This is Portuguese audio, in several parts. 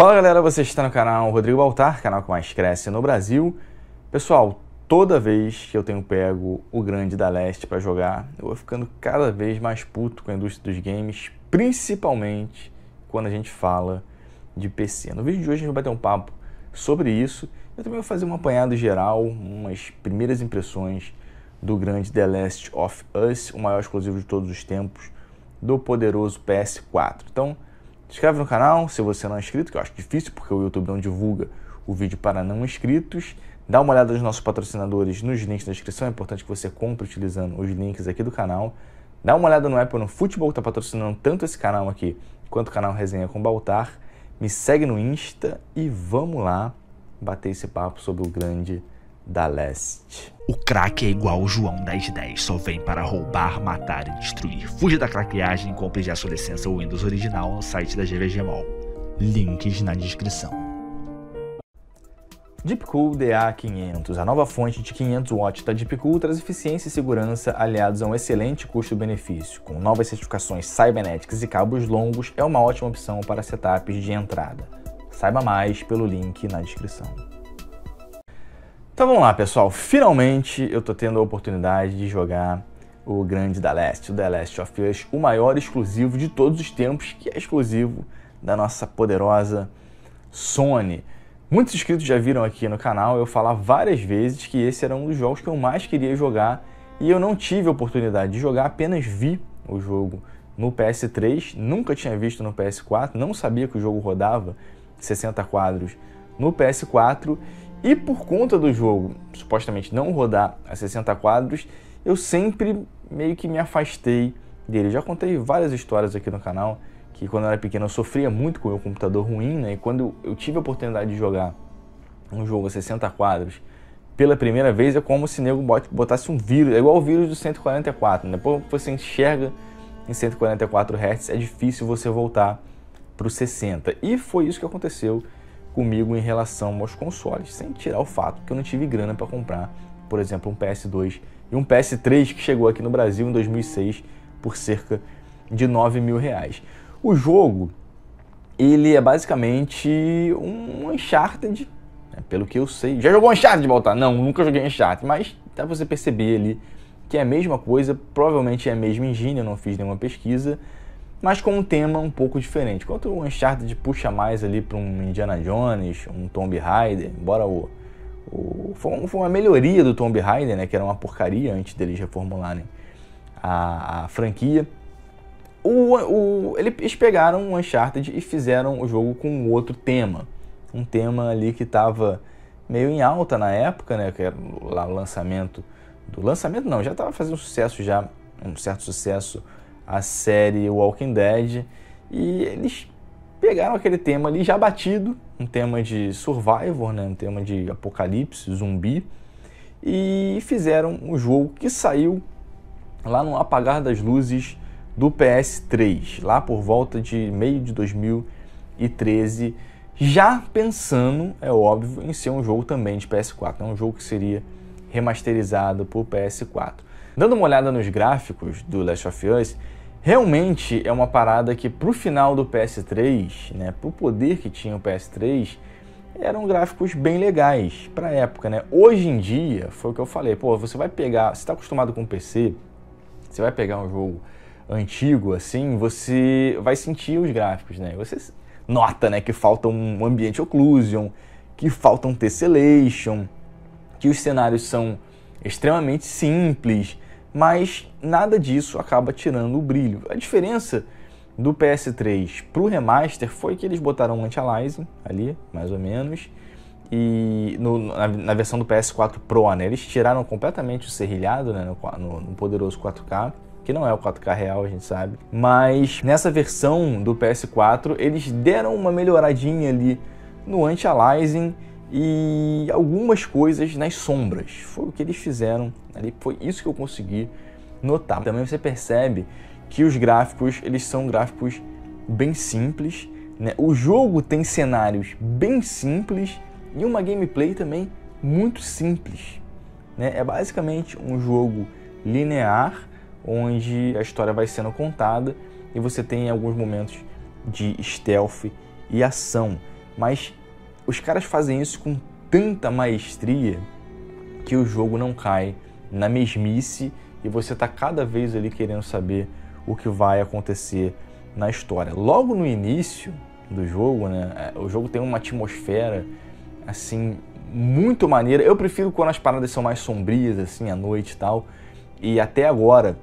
Fala galera, você está no canal Rodrigo Altar, canal que mais cresce no Brasil. Pessoal, toda vez que eu tenho pego o grande da Leste para jogar, eu vou ficando cada vez mais puto com a indústria dos games, principalmente quando a gente fala de PC. No vídeo de hoje a gente vai bater um papo sobre isso. Eu também vou fazer um apanhado geral, umas primeiras impressões do grande The Last of Us, o maior exclusivo de todos os tempos, do poderoso PS4. Então, se inscreve no canal se você não é inscrito, que eu acho difícil porque o YouTube não divulga o vídeo para não inscritos. Dá uma olhada nos nossos patrocinadores nos links da descrição, é importante que você compre utilizando os links aqui do canal. Dá uma olhada no Apple no Futebol, que está patrocinando tanto esse canal aqui quanto o canal Resenha com Baltar. Me segue no Insta e vamos lá bater esse papo sobre o grande da Leste. O craque é igual o João das 10, só vem para roubar, matar e destruir. Fuja da craqueagem e compre já sua licença Windows original no site da GVG Mall. Links na descrição. Deepcool DA500, a nova fonte de 500 watts da Deepcool traz eficiência e segurança aliados a um excelente custo-benefício. Com novas certificações Cybernetics e cabos longos, é uma ótima opção para setups de entrada. Saiba mais pelo link na descrição. Então vamos lá, pessoal. Finalmente eu tô tendo a oportunidade de jogar o grande da Leste, o The Last of Us, o maior exclusivo de todos os tempos, que é exclusivo da nossa poderosa Sony. Muitos inscritos já viram aqui no canal eu falar várias vezes que esse era um dos jogos que eu mais queria jogar e eu não tive a oportunidade de jogar, apenas vi o jogo no PS3, nunca tinha visto no PS4, não sabia que o jogo rodava 60 quadros no PS4 e por conta do jogo supostamente não rodar a 60 quadros, eu sempre meio que me afastei dele. Já contei várias histórias aqui no canal que quando eu era pequeno eu sofria muito com o meu computador ruim, né? E quando eu tive a oportunidade de jogar um jogo a 60 quadros pela primeira vez, é como se o nego botasse um vírus, é igual o vírus do 144, né? Depois você enxerga em 144 Hz, é difícil você voltar para o 60. E foi isso que aconteceu comigo em relação aos consoles, sem tirar o fato que eu não tive grana para comprar, por exemplo, um PS2 e um PS3 que chegou aqui no Brasil em 2006 por cerca de 9 mil reais. O jogo, ele é basicamente um Uncharted, né? pelo que eu sei. Já jogou Uncharted, Baltar? Não, nunca joguei Uncharted, mas dá pra você perceber ali que é a mesma coisa, provavelmente é a mesma engine, eu não fiz nenhuma pesquisa, mas com um tema um pouco diferente. Enquanto o Uncharted puxa mais ali para um Indiana Jones, um Tomb Raider, embora o, o foi, uma melhoria do Tomb Raider, né, que era uma porcaria antes deles reformularem a, a franquia. O, o, eles pegaram o Uncharted e fizeram o jogo com outro tema. Um tema ali que estava meio em alta na época, né, que era lá o lançamento do lançamento não, já estava fazendo sucesso já, um certo sucesso a série Walking Dead, e eles pegaram aquele tema ali já batido, um tema de survival, né, um tema de apocalipse, zumbi, e fizeram um jogo que saiu lá no apagar das luzes do PS3, lá por volta de meio de 2013, já pensando, é óbvio, em ser um jogo também de PS4, é né, um jogo que seria remasterizado por PS4. Dando uma olhada nos gráficos do Last of Us, Realmente é uma parada que pro final do PS3, né, pro poder que tinha o PS3, eram gráficos bem legais para época, né? Hoje em dia, foi o que eu falei, pô, você vai pegar, você tá acostumado com PC, você vai pegar um jogo antigo assim, você vai sentir os gráficos, né? Você nota, né, que falta um ambiente occlusion, que falta um tessellation, que os cenários são extremamente simples, mas nada disso acaba tirando o brilho. A diferença do PS3 para o remaster foi que eles botaram um anti-aliasing ali, mais ou menos, e no, na, na, versão do PS4 Pro, né, eles tiraram completamente o serrilhado né, no, no poderoso 4K, que não é o 4K real, a gente sabe, mas nessa versão do PS4 eles deram uma melhoradinha ali no anti-aliasing e algumas coisas nas sombras. Foi o que eles fizeram ali, foi isso que eu consegui notar. Também você percebe que os gráficos, eles são gráficos bem simples, né? O jogo tem cenários bem simples e uma gameplay também muito simples, né? É basicamente um jogo linear onde a história vai sendo contada e você tem alguns momentos de stealth e ação, mas os caras fazem isso com tanta maestria que o jogo não cai na mesmice e você está cada vez ali querendo saber o que vai acontecer na história. Logo no início do jogo, né, é, o jogo tem uma atmosfera assim muito maneira. Eu prefiro quando as paradas são mais sombrias assim à noite e tal. E até agora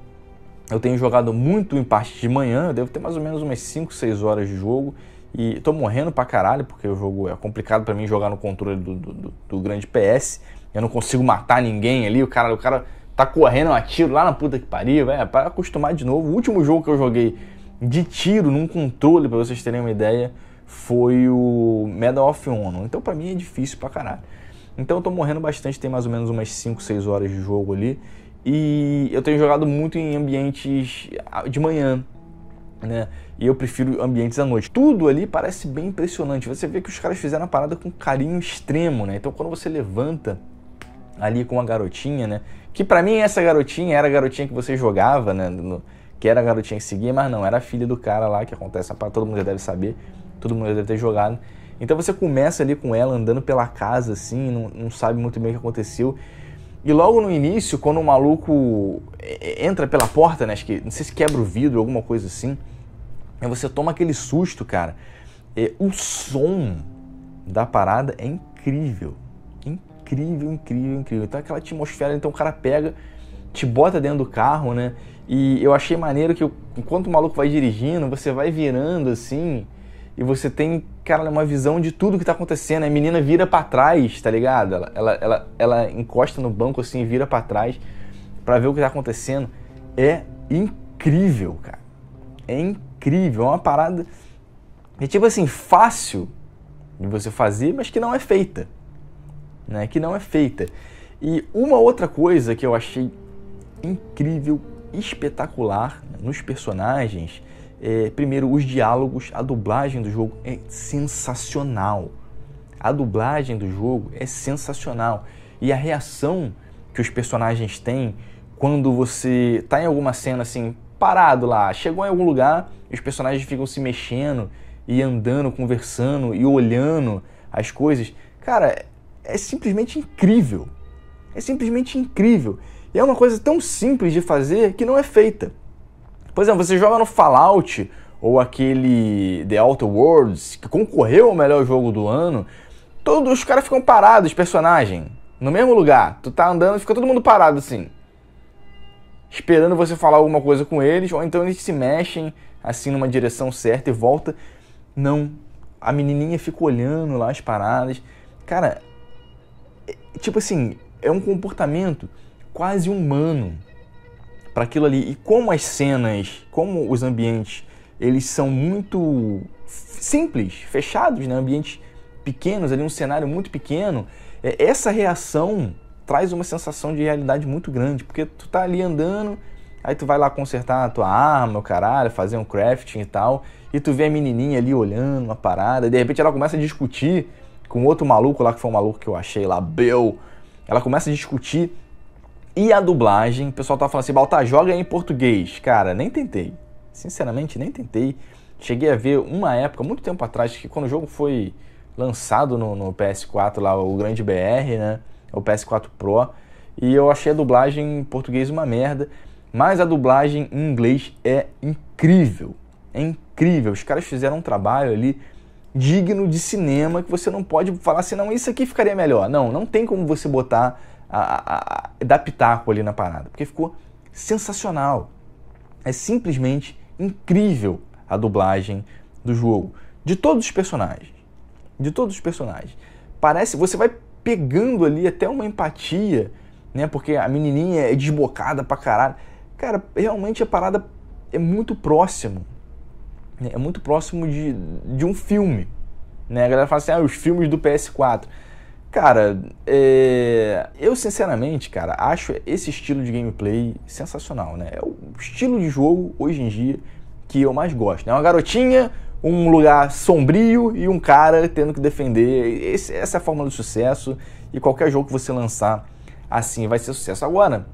eu tenho jogado muito em parte de manhã, eu devo ter mais ou menos umas 5, 6 horas de jogo e tô morrendo pra caralho, porque o jogo é complicado para mim jogar no controle do, do, do, grande PS. Eu não consigo matar ninguém ali. O cara, o cara tá correndo a lá na puta que pariu, velho. É, para acostumar de novo. O último jogo que eu joguei de tiro num controle, para vocês terem uma ideia, foi o Medal of Honor. Então para mim é difícil pra caralho. Então eu tô morrendo bastante, tem mais ou menos umas 5, 6 horas de jogo ali. E eu tenho jogado muito em ambientes ah, de manhã, né? e eu prefiro ambientes à noite. Tudo ali parece bem impressionante. Você vê que os caras fizeram a parada com carinho extremo, né? Então quando você levanta ali com uma garotinha, né? Que para mim essa garotinha era a garotinha que você jogava, né? No, que era a garotinha que seguia, mas não, era a filha do cara lá que acontece, todo mundo já deve saber, todo mundo já deve ter jogado. Então você começa ali com ela andando pela casa assim, não, não sabe muito bem o que aconteceu. E logo no início, quando o maluco é, é, entra pela porta, né? Acho que não sei se quebra o vidro, alguma coisa assim. Aí você toma aquele susto, cara. É, o som da parada é incrível. Incrível, incrível, incrível. Então aquela atmosfera, então o cara pega, te bota dentro do carro, né? E eu achei maneiro que enquanto o maluco vai dirigindo, você vai virando assim, e você tem, cara, uma visão de tudo que tá acontecendo. A menina vira para trás, tá ligado? Ela, ela, ela, ela, encosta no banco assim, vira para trás para ver o que tá acontecendo. É incrível, cara. É incrível incrível, é uma parada. É tipo assim, fácil de você fazer, mas que não é feita. Né? Que não é feita. E uma outra coisa que eu achei incrível, espetacular né? nos personagens, é, primeiro os diálogos, a dublagem do jogo é sensacional. A dublagem do jogo é sensacional. E a reação que os personagens têm quando você tá em alguma cena assim, parado lá. Chegou em algum lugar e os personagens ficam se mexendo e andando, conversando e olhando as coisas. Cara, é simplesmente incrível. É simplesmente incrível. E é uma coisa tão simples de fazer que não é feita. Por exemplo, você joga no Fallout ou aquele The Outer Worlds, que concorreu ao melhor jogo do ano, todos os caras ficam parados, personagem, no mesmo lugar. Tu tá andando, fica todo mundo parado assim esperando você falar alguma coisa com eles, ou então eles se mexem assim numa direção certa e volta. Não. A menininha fica olhando lá as paradas. Cara, é, tipo assim, é um comportamento quase humano para aquilo ali. E como as cenas, como os ambientes, eles são muito simples, fechados, né? Ambientes pequenos, ali um cenário muito pequeno. É, essa reação traz uma sensação de realidade muito grande, porque tu tá ali andando, aí tu vai lá consertar a tua arma, o caralho, fazer um crafting e tal, e tu vê a menininha ali olhando uma parada, e de repente ela começa a discutir com outro maluco lá, que foi um maluco que eu achei lá, Bill, ela começa a discutir, e a dublagem, o pessoal tá falando assim, Baltar, joga em português. Cara, nem tentei, sinceramente nem tentei, cheguei a ver uma época, muito tempo atrás, que quando o jogo foi lançado no, no PS4 lá, o Grande BR, né, o PS4 Pro. E eu achei a dublagem em português uma merda, mas a dublagem em inglês é incrível. É incrível. Os caras fizeram um trabalho ali digno de cinema que você não pode falar assim, não, isso aqui ficaria melhor. Não, não tem como você botar, a, a, a dar pitaco ali na parada, porque ficou sensacional. É simplesmente incrível a dublagem do jogo. De todos os personagens. De todos os personagens. Parece. Você vai pegando ali até uma empatia, né? Porque a menininha é desbocada pra caralho. Cara, realmente a parada é muito próximo. Né? É muito próximo de, de um filme. Né? A galera fala assim, ah, os filmes do PS4. Cara, é... eu sinceramente, cara, acho esse estilo de gameplay sensacional, né? É o estilo de jogo, hoje em dia, que eu mais gosto. É né? uma garotinha um lugar sombrio e um cara tendo que defender. Esse, essa é a fórmula do sucesso e qualquer jogo que você lançar assim vai ser sucesso. Agora,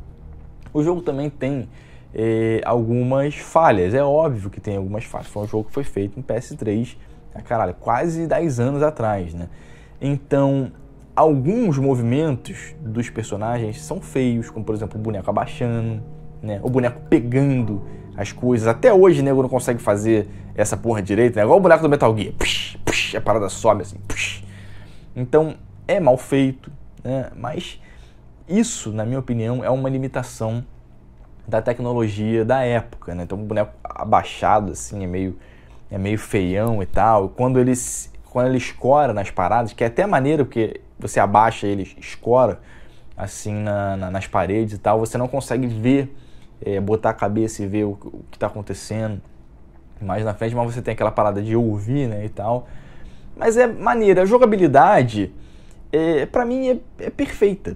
o jogo também tem eh, algumas falhas, é óbvio que tem algumas falhas. Foi um jogo que foi feito em PS3, a né, caralho, quase 10 anos atrás, né? Então, alguns movimentos dos personagens são feios, como por exemplo o boneco abaixando, né? o boneco pegando as coisas. Até hoje o nego não consegue fazer essa porra direito, né? Igual o buraco do Metal Gear. Psh, psh, a parada sobe assim. Psh. Então, é mal feito, né? Mas isso, na minha opinião, é uma limitação da tecnologia da época, né? Então, o boneco abaixado, assim, é meio, é meio feião e tal. quando ele, quando ele escora nas paradas, que é até maneiro, porque você abaixa ele escora, assim, na, na, nas paredes e tal, você não consegue ver, é, botar a cabeça e ver o, o que está acontecendo mais na frente, mas você tem aquela parada de ouvir, né, e tal. Mas é maneira, a jogabilidade, é, para mim, é, é perfeita.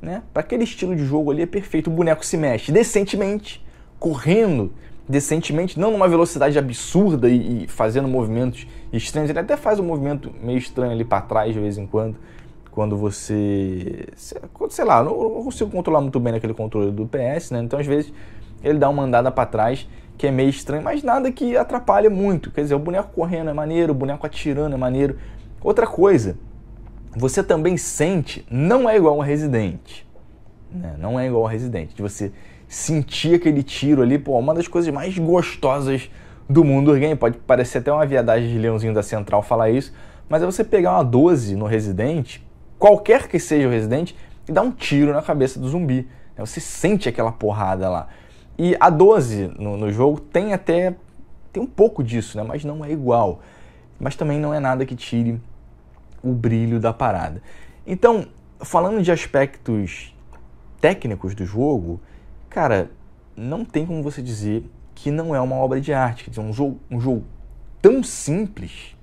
Né? Para aquele estilo de jogo ali é perfeito. O boneco se mexe decentemente, correndo decentemente, não numa velocidade absurda e, e fazendo movimentos estranhos. Ele até faz um movimento meio estranho ali para trás de vez em quando, quando você. Sei lá, não consigo controlar muito bem naquele controle do PS, né? Então às vezes ele dá uma andada para trás que é meio estranho, mas nada que atrapalha muito. Quer dizer, o boneco correndo é maneiro, o boneco atirando é maneiro. Outra coisa, você também sente, não é igual a um Resident. Né? Não é igual a um Resident. De você sentir aquele tiro ali, pô, uma das coisas mais gostosas do mundo do game. Pode parecer até uma viadagem de leãozinho da Central falar isso, mas é você pegar uma 12 no Resident, qualquer que seja o Resident, e dar um tiro na cabeça do zumbi. Né? Você sente aquela porrada lá. E a 12 no, no, jogo tem até tem um pouco disso, né? Mas não é igual. Mas também não é nada que tire o brilho da parada. Então, falando de aspectos técnicos do jogo, cara, não tem como você dizer que não é uma obra de arte. Quer dizer, um jogo, um jogo tão simples,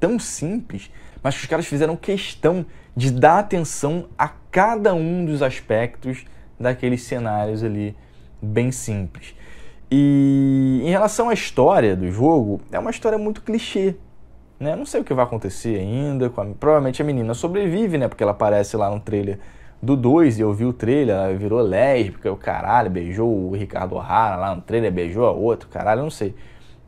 tão simples, mas que os caras fizeram questão de dar atenção a cada um dos aspectos daqueles cenários ali bem simples. E em relação à história do jogo, é uma história muito clichê. Né? Não sei o que vai acontecer ainda. A... Provavelmente a menina sobrevive, né? Porque ela aparece lá no trailer do 2 e eu vi o trailer, ela virou lésbica, o caralho, beijou o Ricardo Rara lá no trailer, beijou a outro, caralho, não sei o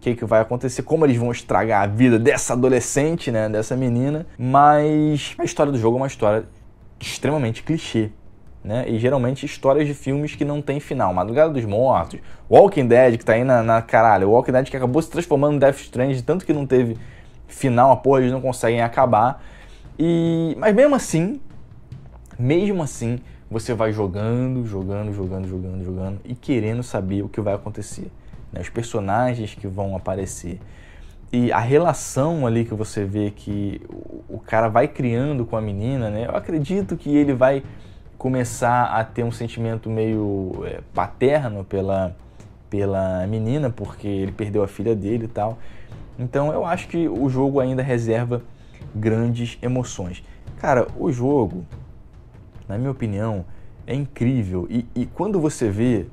que, que vai acontecer, como eles vão estragar a vida dessa adolescente, né? Dessa menina. Mas a história do jogo é uma história extremamente clichê né? E geralmente histórias de filmes que não tem final. Madrugada dos Mortos, Walking Dead, que tá aí na, na caralho. Walking Dead que acabou se transformando em Death Strange, tanto que não teve final, a porra, eles não conseguem acabar. E... Mas mesmo assim, mesmo assim, você vai jogando, jogando, jogando, jogando, jogando e querendo saber o que vai acontecer. Né? Os personagens que vão aparecer. E a relação ali que você vê que o cara vai criando com a menina, né? Eu acredito que ele vai começar a ter um sentimento meio é, paterno pela, pela menina, porque ele perdeu a filha dele e tal. Então eu acho que o jogo ainda reserva grandes emoções. Cara, o jogo, na minha opinião, é incrível. E, e quando você vê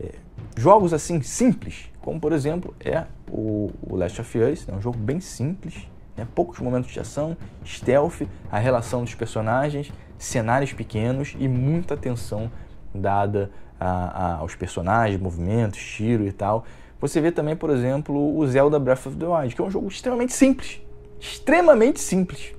é, jogos assim simples, como por exemplo é o, o Last of Us, é um jogo bem simples, né? poucos momentos de ação, stealth, a relação dos personagens, cenários pequenos e muita atenção dada a, a, aos personagens, movimentos, tiro e tal. Você vê também, por exemplo, o Zelda Breath of the Wild, que é um jogo extremamente simples. Extremamente simples.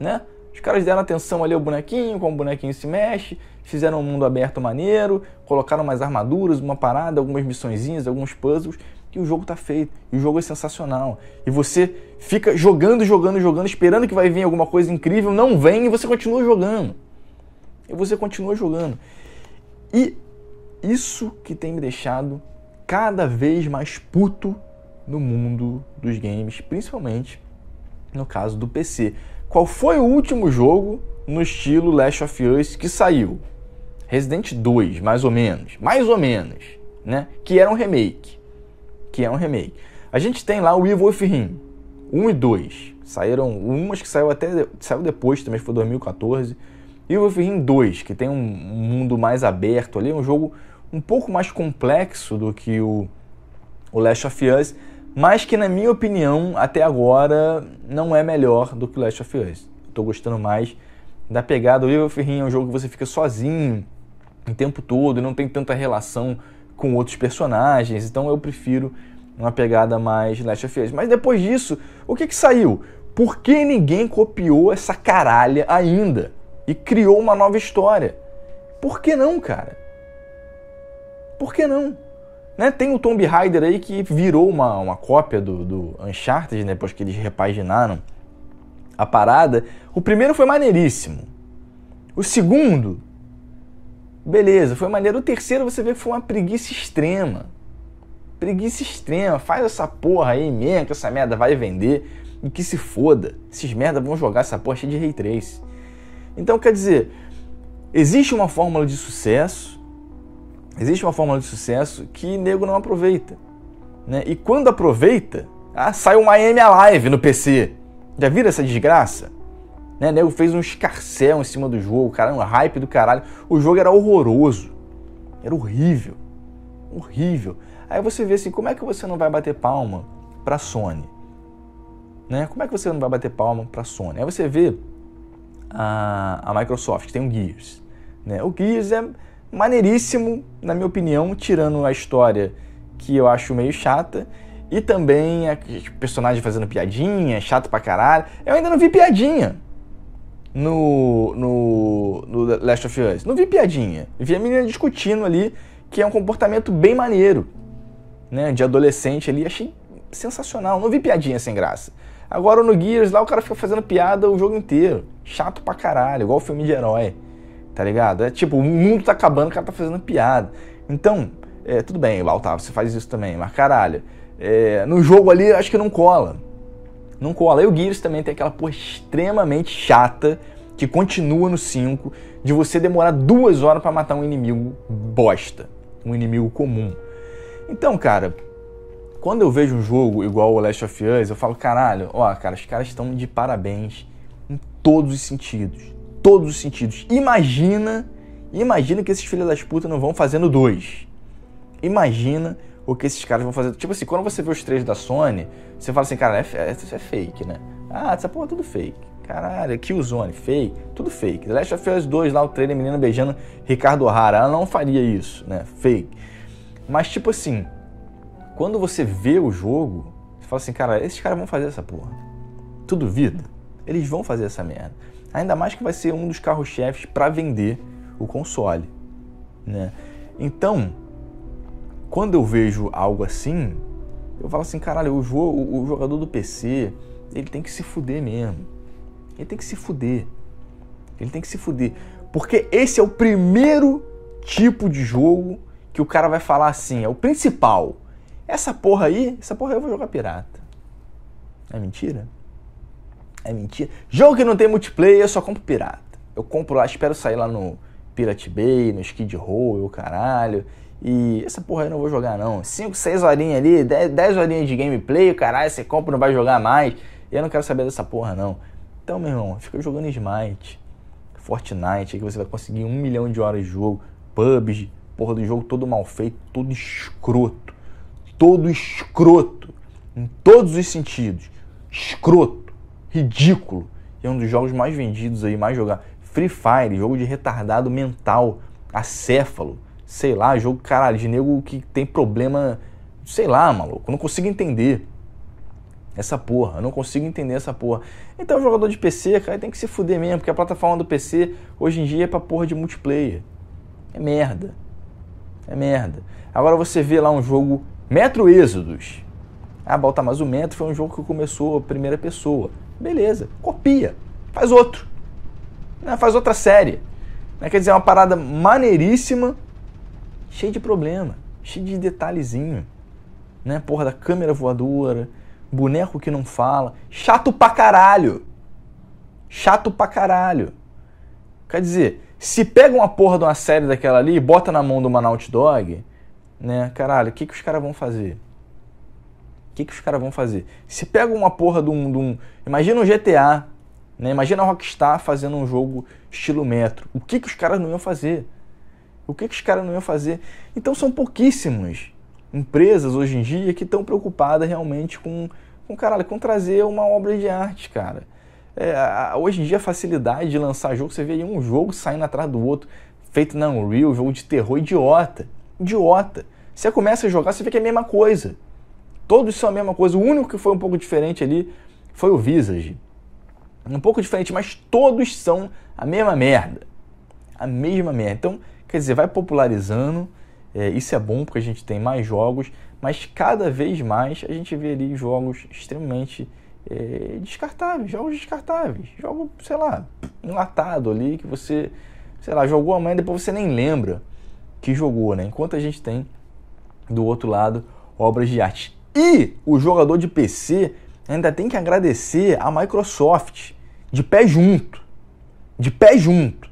Né? Os caras deram atenção ali ao bonequinho, como o bonequinho se mexe, fizeram um mundo aberto maneiro, colocaram umas armaduras, uma parada, algumas missõezinhas, alguns puzzles que o jogo está feito, e o jogo é sensacional. E você fica jogando, jogando, jogando, esperando que vai vir alguma coisa incrível, não vem e você continua jogando. E você continua jogando. E isso que tem me deixado cada vez mais puto no mundo dos games, principalmente no caso do PC. Qual foi o último jogo no estilo Last of Us que saiu? Resident 2, mais ou menos, mais ou menos, né? Que era um remake que é um remake. A gente tem lá o Evil Within 1 e 2. Saíram umas que saiu até saiu depois também, foi 2014. Evil Within 2, que tem um mundo mais aberto ali, um jogo um pouco mais complexo do que o, o Last of Us, mas que na minha opinião até agora não é melhor do que o Last of Us. Estou gostando mais da pegada. O Evil Within é um jogo que você fica sozinho o tempo todo, não tem tanta relação com outros personagens, então eu prefiro uma pegada mais Last of Us. Mas depois disso, o que que saiu? Por que ninguém copiou essa caralha ainda e criou uma nova história? Por que não, cara? Por que não? Né? Tem o Tomb Raider aí que virou uma, uma cópia do, do Uncharted, né? depois que eles repaginaram a parada. O primeiro foi maneiríssimo. O segundo Beleza, foi maneiro. O terceiro você vê que foi uma preguiça extrema. Preguiça extrema. Faz essa porra aí mesmo, que essa merda vai vender. E que se foda. Esses merda vão jogar essa porra cheia de Ray Trace. Então, quer dizer, existe uma fórmula de sucesso. Existe uma fórmula de sucesso que nego não aproveita. Né? E quando aproveita, ah, sai um Miami Alive no PC. Já vira essa desgraça? Né? O nego fez um escarcel em cima do jogo, cara, um hype do caralho. O jogo era horroroso. Era horrível. Horrível. Aí você vê assim, como é que você não vai bater palma pra Sony? Né? Como é que você não vai bater palma pra Sony? Aí você vê a, a Microsoft, que tem o Gears. Né? O Gears é maneiríssimo, na minha opinião, tirando a história que eu acho meio chata. E também a personagem fazendo piadinha, chato pra caralho. Eu ainda não vi piadinha no, no, no Last of Us. Não vi piadinha. Vi a menina discutindo ali, que é um comportamento bem maneiro, né? De adolescente ali. Achei sensacional. Não vi piadinha sem graça. Agora no Gears lá o cara fica fazendo piada o jogo inteiro. Chato pra caralho, igual filme de herói. Tá ligado? É tipo, o mundo tá acabando, o cara tá fazendo piada. Então, é, tudo bem, Baltar, você faz isso também, mas caralho. É, no jogo ali, acho que não cola não cola. E o Gears também tem aquela porra extremamente chata que continua no 5 de você demorar duas horas para matar um inimigo bosta, um inimigo comum. Então, cara, quando eu vejo um jogo igual o Last of Us, eu falo, caralho, ó, cara, os caras estão de parabéns em todos os sentidos. Todos os sentidos. Imagina, imagina que esses filhos das putas não vão fazendo dois. Imagina o que esses caras vão fazer. Tipo assim, quando você vê os três da Sony, você fala assim, cara, é, é, isso é fake, né? Ah, essa porra é tudo fake. Caralho, é Killzone, fake, tudo fake. The Last of Us 2, lá o trailer, menina beijando Ricardo O'Hara, ela não faria isso, né? Fake. Mas tipo assim, quando você vê o jogo, você fala assim, cara, esses caras vão fazer essa porra. Tudo vida? Eles vão fazer essa merda. Ainda mais que vai ser um dos carros-chefes para vender o console, né? Então, quando eu vejo algo assim, eu falo assim, caralho, o, o, o jogador do PC, ele tem que se fuder mesmo. Ele tem que se fuder. Ele tem que se fuder. Porque esse é o primeiro tipo de jogo que o cara vai falar assim, é o principal. Essa porra aí, essa porra aí eu vou jogar pirata. É mentira? É mentira. Jogo que não tem multiplayer, eu só compro pirata. Eu compro lá, espero sair lá no Pirate Bay, no Skid Row, o caralho. E essa porra eu não vou jogar não. 5, 6 horinhas ali, 10 horinhas de gameplay, caralho, você compra não vai jogar mais. Eu não quero saber dessa porra não. Então, meu irmão, fica jogando Smite, Fortnite, que você vai conseguir um milhão de horas de jogo, PUBG, porra do jogo todo mal feito, todo escroto. Todo escroto. Em todos os sentidos. Escroto. Ridículo. E é um dos jogos mais vendidos aí, mais jogar Free Fire, jogo de retardado mental, acéfalo sei lá, jogo, caralho, de nego que tem problema, sei lá, maluco, não consigo entender essa porra. Eu não consigo entender essa porra. Então o jogador de PC, cara, tem que se fuder mesmo, porque a plataforma do PC hoje em dia é pra porra de multiplayer. É merda. É merda. Agora você vê lá um jogo Metro Exodus. Ah, bota mais o Metro foi um jogo que começou a primeira pessoa. Beleza, copia. Faz outro. Não, faz outra série. Não, quer dizer, é uma parada maneiríssima cheio de problema, cheio de detalhezinho. Né? Porra da câmera voadora, boneco que não fala, chato pra caralho. Chato pra caralho. Quer dizer, se pega uma porra de uma série daquela ali e bota na mão do Manaut Dog, né? Caralho, o que, que os caras vão fazer? O que, que os caras vão fazer? Se pega uma porra de um. De um imagina um GTA, né? Imagina a Rockstar fazendo um jogo estilo Metro. O que, que os caras não iam fazer? O que, que os caras não iam fazer? Então são pouquíssimas empresas hoje em dia que estão preocupadas realmente com, com, caralho, com trazer uma obra de arte, cara. É, hoje em dia a facilidade de lançar jogo, você vê aí um jogo saindo atrás do outro, feito na Unreal, jogo de terror idiota. Idiota. Você começa a jogar, você vê que é a mesma coisa. Todos são a mesma coisa. O único que foi um pouco diferente ali foi o Visage. Um pouco diferente, mas todos são a mesma merda. A mesma merda. Então, Quer dizer, vai popularizando, é, isso é bom porque a gente tem mais jogos, mas cada vez mais a gente vê ali jogos extremamente é, descartáveis, jogos descartáveis, jogo, sei lá, enlatado ali, que você, sei lá, jogou amanhã, depois você nem lembra que jogou, né? Enquanto a gente tem, do outro lado, obras de arte. E o jogador de PC ainda tem que agradecer a Microsoft, de pé junto, de pé junto.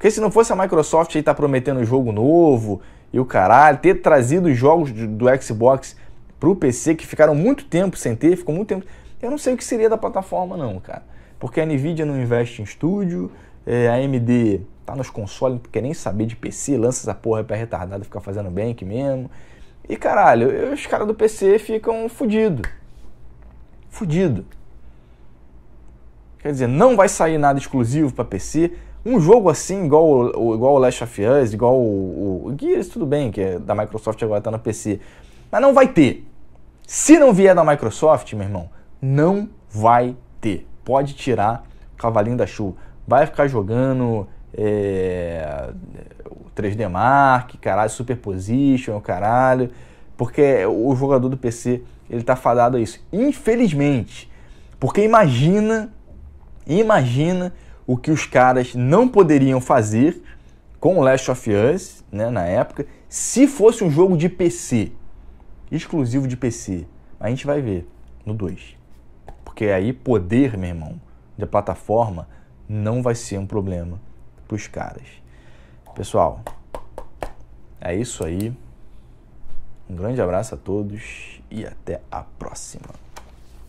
Porque se não fosse a Microsoft aí tá prometendo jogo novo e o caralho, ter trazido os jogos do Xbox pro PC, que ficaram muito tempo sem ter, ficou muito tempo. Eu não sei o que seria da plataforma, não, cara. Porque a Nvidia não investe em estúdio, é, a AMD tá nos consoles, não quer nem saber de PC, lança essa porra pra retardada ficar fazendo bank mesmo. E caralho, os caras do PC ficam fudido. Fudido. Quer dizer, não vai sair nada exclusivo para PC, um jogo assim, igual o, igual o Last of Us, igual o, o, o Gears, tudo bem, que é da Microsoft agora tá no PC. Mas não vai ter. Se não vier da Microsoft, meu irmão, não vai ter. Pode tirar o cavalinho da chuva. Vai ficar jogando é, 3D Mark, caralho, Superposition, caralho. Porque o jogador do PC, ele tá fadado a isso. Infelizmente. Porque imagina, imagina o que os caras não poderiam fazer com Last of Us, né, na época, se fosse um jogo de PC, exclusivo de PC. A gente vai ver no 2. Porque aí poder, meu irmão, de plataforma não vai ser um problema para os caras. Pessoal, é isso aí. Um grande abraço a todos e até a próxima.